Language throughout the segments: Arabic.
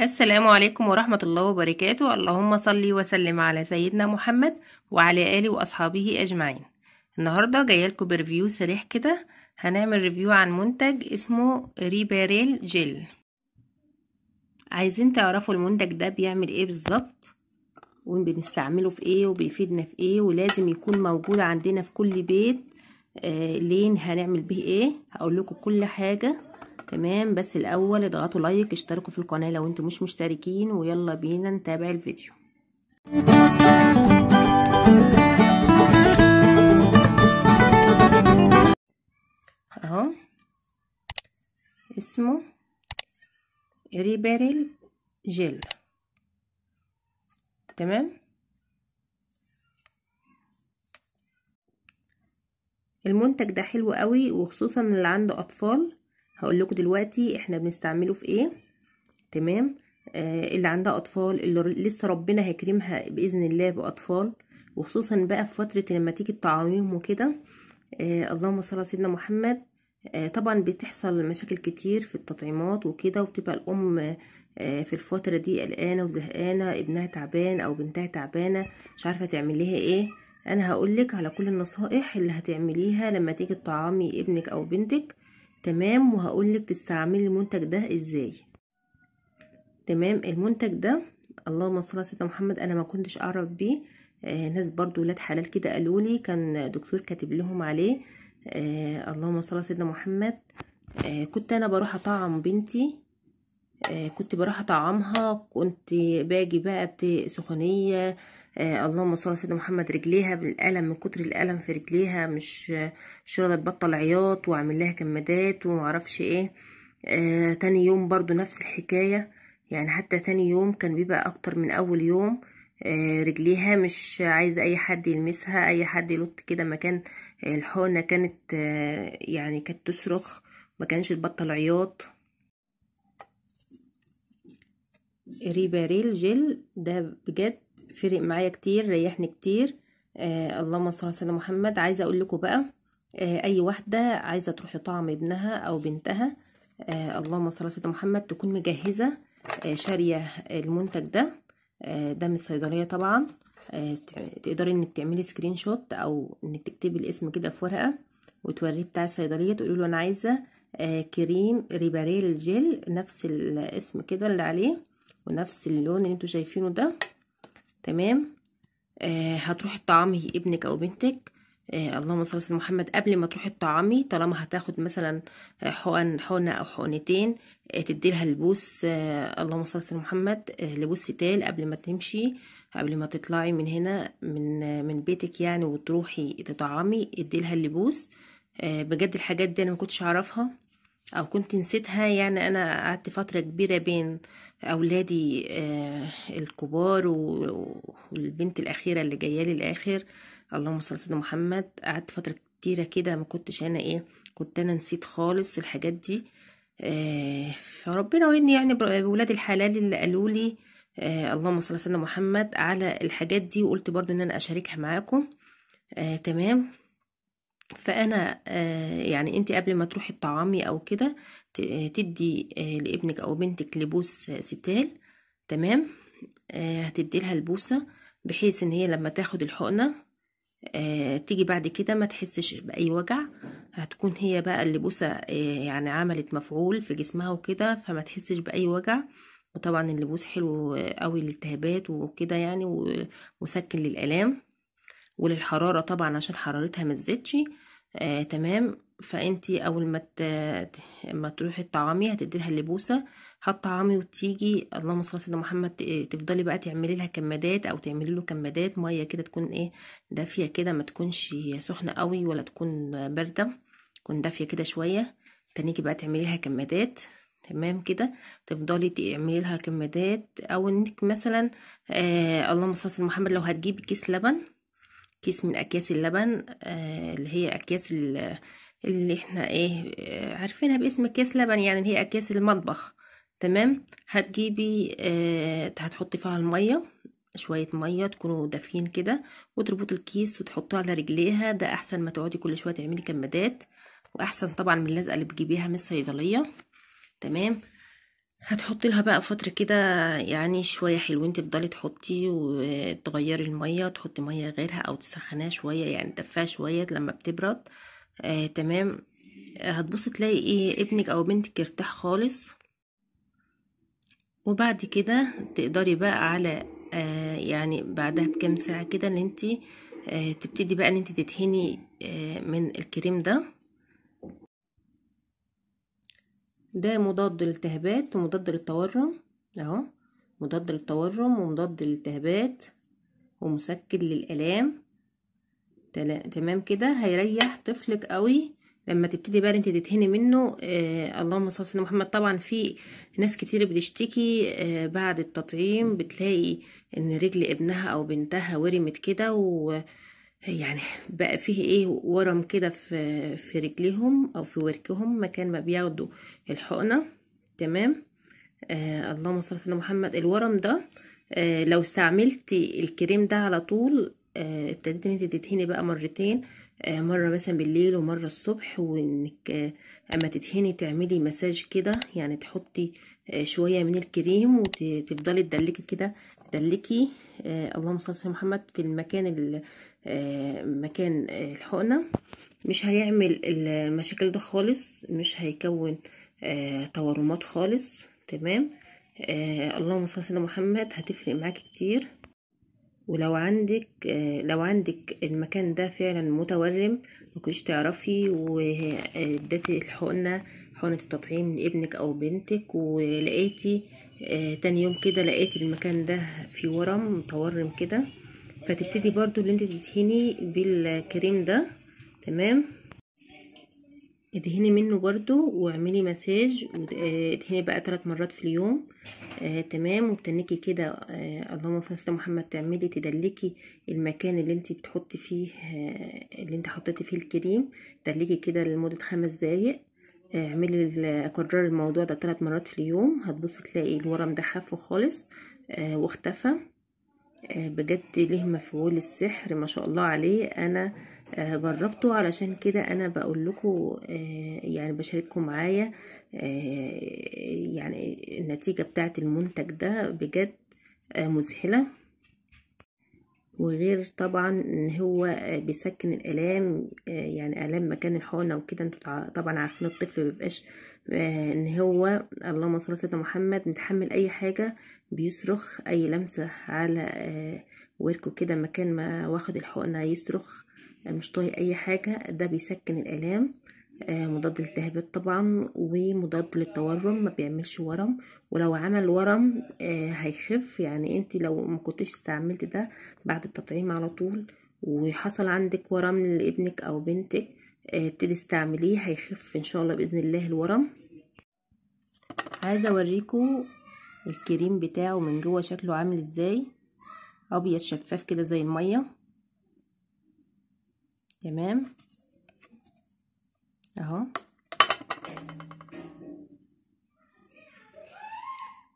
السلام عليكم ورحمة الله وبركاته اللهم صلي وسلم على سيدنا محمد وعلى آله وأصحابه أجمعين النهاردة جايلكوا بريفيو سريع كده هنعمل ريفيو عن منتج اسمه ريباريل جيل عايزين تعرفوا المنتج ده بيعمل ايه بالظبط وبنستعمله في ايه وبيفيدنا في ايه ولازم يكون موجود عندنا في كل بيت آه لين هنعمل بيه ايه هقول لكم كل حاجه تمام بس الاول اضغطوا لايك اشتركوا في القناه لو انتم مش مشتركين ويلا بينا نتابع الفيديو اهو اسمه ريبيريل جيل تمام المنتج ده حلو قوي وخصوصا اللي عنده اطفال هقول لكم دلوقتي احنا بنستعمله في ايه تمام آه اللي عندها اطفال اللي لسه ربنا هيكرمها باذن الله باطفال وخصوصا بقى في فتره لما تيجي تطعميهم وكده آه اللهم صل على سيدنا محمد آه طبعا بتحصل مشاكل كتير في التطعيمات وكده وبتبقى الام آه في الفتره دي قلقانه وزهقانه ابنها تعبان او بنتها تعبانه مش عارفه تعمل لها ايه انا هقولك على كل النصائح اللي هتعمليها لما تيجي تطعمي ابنك او بنتك تمام وهقولك تستعملي المنتج ده ازاي تمام المنتج ده اللهم صل على سيدنا محمد انا ما كنتش اعرف بيه آه ناس برضو ولاد حلال كده قالوا لي كان دكتور كاتب لهم عليه آه اللهم صل على سيدنا محمد آه كنت انا بروح اطعم بنتي آه كنت بروح اطعمها كنت باجي بقى بسخونيه آه اللهم صل على سيدنا محمد رجليها بالالم من كتر الالم في رجليها مش مش راضيه تبطل عياط واعمل لها كمادات ومعرفش ايه آه تاني يوم برضو نفس الحكايه يعني حتى تاني يوم كان بيبقى اكتر من اول يوم آه رجليها مش عايزه اي حد يلمسها اي حد يلط كده مكان الحقنه كانت آه يعني كانت تصرخ ما كانش تبطل عياط ريباريل جل ده بجد فرق معايا كتير ريحني كتير آه اللهم صل على سيدنا محمد عايزه اقول لكم بقى آه اي واحده عايزه تروح طعم ابنها او بنتها آه اللهم صل على سيدنا محمد تكون مجهزه آه شاريه المنتج ده آه ده من الصيدليه طبعا آه تقدري انك تعملي سكرين شوت او انك تكتبي الاسم كده في ورقه وتوريه بتاع الصيدليه تقولي له انا عايزه آه كريم ريباريل جل نفس الاسم كده اللي عليه ونفس اللون اللي انتوا شايفينه ده تمام آه هتروحي تطعمي ابنك او بنتك آه اللهم صل على محمد قبل ما تروحي تطعمي طالما هتاخد مثلا آه، حقن حقنه او حقنتين آه تدي لها البوس آه اللهم صل على محمد آه لبوس تال قبل ما تمشي قبل ما تطلعي من هنا من آه من بيتك يعني وتروحي تطعمي ادي لها اللبوس آه بجد الحاجات دي انا ما كنتش اعرفها او كنت نسيتها يعني انا قعدت فتره كبيره بين اولادي آه، الكبار والبنت الاخيره اللي جايه لي الاخر اللهم صل على سيدنا محمد قعدت فتره كتيره كده ما كنتش انا ايه كنت انا نسيت خالص الحاجات دي آه، فربنا ويدني يعني بولاد الحلال اللي قالوا لي آه، اللهم صل على سيدنا محمد على الحاجات دي وقلت برضو ان انا اشاركها معاكم تمام فانا آه، يعني انت قبل ما تروحي تطعمي او كده آه، تدي آه، لابنك او بنتك لبوس ستال تمام هتدي لها البوسه بحيث ان هي لما تاخد الحقنه تيجي بعد كده ما تحسش باي وجع هتكون هي بقى اللي بوسه يعني عملت مفعول في جسمها وكده فما تحسش باي وجع وطبعا اللبوس حلو قوي للالتهابات وكده يعني ومسكن للالام وللحرارة طبعا عشان حرارتها ما تزيدش آه تمام فانتي اول ما ما تروحي تطعمي هتديلها اللبوسه هتطعمي وتيجي اللهم صل على سيدنا محمد آه، تفضلي بقى تعملي لها كمادات او تعملي له كمادات ميه كده تكون ايه دافيه كده ما تكونش سخنه قوي ولا تكون بارده تكون دافيه كده شويه تنيجي بقى تعملي لها كمادات تمام كده تفضلي تعملي لها كمادات او انك مثلا آه اللهم صل على محمد لو هتجيبي كيس لبن كيس من اكياس اللبن آه، اللي هي اكياس اللي احنا ايه آه، عارفينها باسم اكياس لبن يعني اللي هي اكياس المطبخ تمام هتجيبي آه، هتحطي فيها الميه شويه ميه تكونوا دافيين كده وتربطي الكيس وتحطيه على رجليها ده احسن ما تقعدي كل شويه تعملي كمادات واحسن طبعا من اللزقه اللي بتجيبيها من الصيدليه تمام هتحطي لها بقى فترة كده يعني شوية حلوين تفضلي تحطي وتغيري المية تحطي مية غيرها أو تسخنها شوية يعني تدفيها شوية لما بتبرد آه تمام آه، هتبصي تلاقي ايه ابنك أو بنتك ارتاح خالص وبعد كده تقدري بقى على آه يعني بعدها بكام ساعة كده ان انتي آه تبتدي بقى ان انتي تدهني آه من الكريم ده ده مضاد للالتهابات ومضاد للتورم اهو مضاد للتورم ومضاد للالتهابات ومسكن للآلام تمام كده هيريح طفلك قوي لما تبتدي بقى انت تتهني منه آه اللهم صل على محمد طبعا في ناس كتير بتشتكي آه بعد التطعيم بتلاقي ان رجل ابنها او بنتها ورمت كده و... يعني بقى فيه ايه ورم كده في في رجليهم او في وركهم مكان ما بياخدوا الحقنه تمام آه اللهم صل على محمد الورم ده آه لو استعملتي الكريم ده على طول آه ابتديتي ان انت تدهني بقى مرتين آه مره مثلا بالليل ومره الصبح وانك آه اما تدهني تعملي مساج كده يعني تحطي آه شويه من الكريم وتفضلي تدلكي كده تدلكي آه اللهم صل على محمد في المكان اللي مكان آه، الحقنة مش هيعمل المشاكل ده خالص مش هيكون آه، تورمات خالص تمام آه، اللهم صل على سيدنا محمد هتفرق معاك كتير ولو عندك لو عندك المكان ده فعلا متورم مكنتش تعرفي واديتي الحقنه حقنه التطعيم لابنك او بنتك ولقيتي تاني يوم كده لقيتي المكان ده في ورم متورم كده فتبتدي برضو اللي انت تدهني بالكريم ده تمام ادهني منه برضو واعملي مساج آه، ادهني بقى ثلاث مرات في اليوم آه تمام وبتنكي كده آه اللهم صل على محمد تعملي تدلكي المكان اللي انت بتحطي فيه آه اللي انت حطيتي فيه الكريم تدلكي كده لمده خمس دقايق آه اعملي اكرر الموضوع ده ثلاث مرات في اليوم هتبصي تلاقي الورم ده خف خالص آه واختفى آه، بجد ليه مفعول السحر ما شاء الله عليه انا آه، جربته علشان كده انا بقول لكم آه، يعني بشارككم معايا يعني النتيجة بتاعه المنتج ده بجد مذهلة وغير طبعا ان هو بيسكن الالام يعني الام مكان الحقنه وكده انتوا طبعا عارفين الطفل مبيبقاش آه، ان هو اللهم صل على سيدنا محمد متحمل اي حاجه بيصرخ اي لمسه على آه، وركه كده مكان ما واخد الحقنه يصرخ مش طايق اي حاجه ده بيسكن الالام آه، مضاد للتهابات طبعا ومضاد للتورم ما بيعملش ورم ولو عمل ورم آه، هيخف يعني انت لو ما كنتش استعملت ده بعد التطعيم على طول وحصل عندك ورم لابنك او بنتك آه، ابتدي استعمليه هيخف ان شاء الله باذن الله الورم عايزه اوريكم الكريم بتاعه من جوه شكله عامل ازاي ابيض شفاف كده زي الميه تمام اهو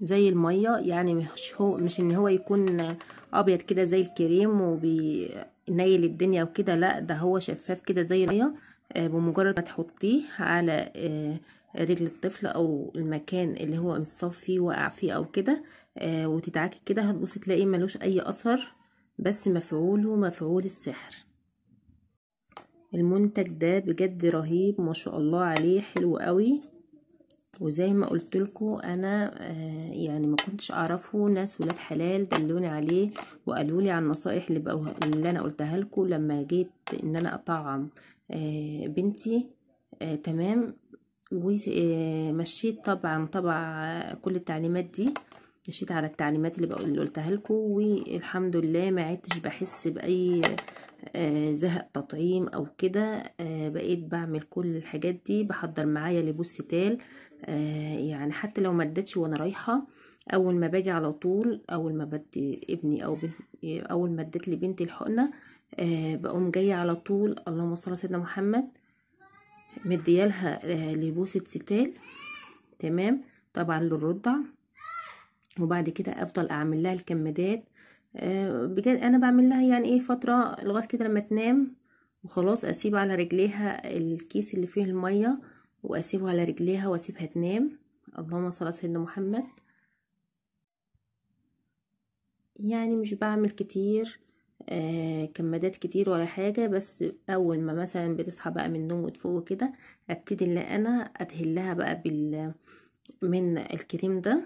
زي الميه يعني مش هو مش ان هو يكون ابيض كده زي الكريم وبينيل الدنيا وكده لا ده هو شفاف كده زي الميه آه، بمجرد ما تحطيه على آه، رجل الطفل او المكان اللي هو متصاب فيه واقع فيه او كده آه، وتتعاكي كده هتبصي تلاقي ملوش اي اثر بس مفعوله مفعول السحر المنتج ده بجد رهيب ما شاء الله عليه حلو قوي وزي ما قلت لكم انا آه يعني ما كنتش اعرفه ناس ولاد حلال دلوني عليه وقالوا لي على النصائح اللي, بقو... اللي انا قلتها لكم لما جيت ان انا اطعم آه بنتي آه تمام ومشيت آه، طبعا طبعا كل التعليمات دي مشيت على التعليمات اللي, اللي قلتها لكم والحمد لله ما عدتش بحس باي آه، زهق تطعيم او كده آه، بقيت بعمل كل الحاجات دي بحضر معايا لبوس تال آه، يعني حتى لو ما ادتش وانا رايحه اول ما باجي على طول اول ما بدي ابني او اول ما لي بنتي الحقنه بقوم جايه على طول اللهم صل على سيدنا محمد مديالها لبوسه ستال تمام طبعا للرضع وبعد كده افضل اعمل لها الكمادات آه، بجد انا بعمل لها يعني ايه فتره لغايه كده لما تنام وخلاص اسيب على رجليها الكيس اللي فيه الميه واسيبه على رجليها واسيبها تنام اللهم صل على سيدنا محمد يعني مش بعمل كتير آه كمادات كتير ولا حاجة بس أول ما مثلا بتصحى بقى من النوم وتفوق كده أبتدي إن أنا أدهلها بقى بال من الكريم ده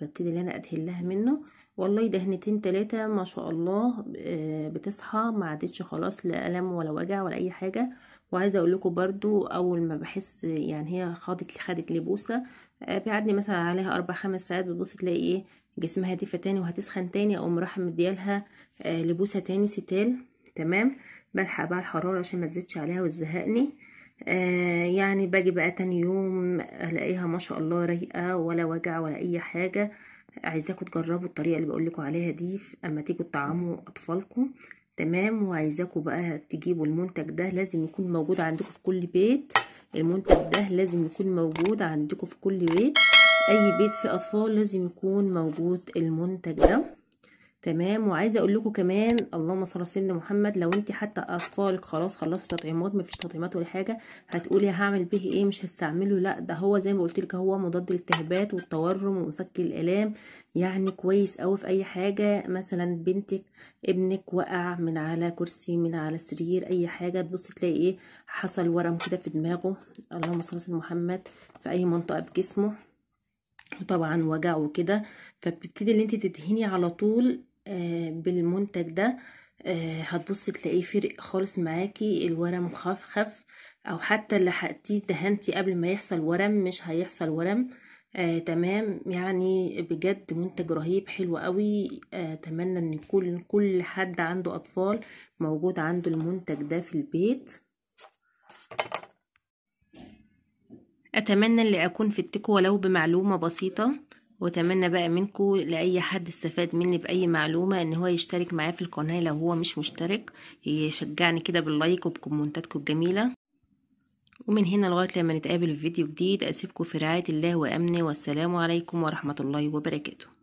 ببتدي إن أنا أدهلها منه والله دهنتين تلاتة ما شاء الله آه، بتصحى ما عادتش خلاص لا ألم ولا وجع ولا أي حاجة وعايزة اقول لكم برضو اول ما بحس يعني هي خدت خدت لبوسة آه، بيعدي مثلا عليها اربع خمس ساعات بتبص تلاقي ايه جسمها هتفة تاني وهتسخن تاني اقوم رايحة مديالها آه، لبوسة تاني ستال تمام بلحق بقى الحرارة عشان ما تزيدش عليها وتزهقني آه يعني باجي بقى تاني يوم الاقيها ما شاء الله رايقه ولا وجع ولا اي حاجه عايزاكم تجربوا الطريقه اللي بقول لكم عليها دي اما تيجوا تطعموا اطفالكم تمام وعايزاكم بقى تجيبوا المنتج ده لازم يكون موجود عندكم في كل بيت المنتج ده لازم يكون موجود عندكم في كل بيت اي بيت فيه اطفال لازم يكون موجود المنتج ده تمام وعايزه اقول لكم كمان اللهم صل على سيدنا محمد لو انت حتى اطفالك خلاص خلصت تطعيمات مفيش تطعيمات ولا حاجه هتقولي هعمل به ايه مش هستعمله لا ده هو زي ما قلت لك هو مضاد للالتهابات والتورم ومسكن الالام يعني كويس قوي في اي حاجه مثلا بنتك ابنك وقع من على كرسي من على سرير اي حاجه تبص تلاقي ايه حصل ورم كده في دماغه اللهم صل على سيدنا محمد في اي منطقه في جسمه وطبعا وجعه كده فبتبتدي ان انت تدهني على طول آه، بالمنتج ده آه، هتبص تلاقيه فرق خالص معاكي الورم خف او حتى اللي حقتيه دهنتي قبل ما يحصل ورم مش هيحصل ورم آه تمام يعني بجد منتج رهيب حلو قوي آه، اتمنى آه ان يكون كل حد عنده اطفال موجود عنده المنتج ده في البيت اتمنى اللي اكون فدتكم ولو بمعلومه بسيطه واتمنى بقى منكم لاي حد استفاد مني باي معلومه ان هو يشترك معايا في القناه لو هو مش مشترك يشجعني كده باللايك وبكومنتاتكم الجميله ومن هنا لغايه لما نتقابل في فيديو جديد اسيبكم في رعايه الله وامنه والسلام عليكم ورحمه الله وبركاته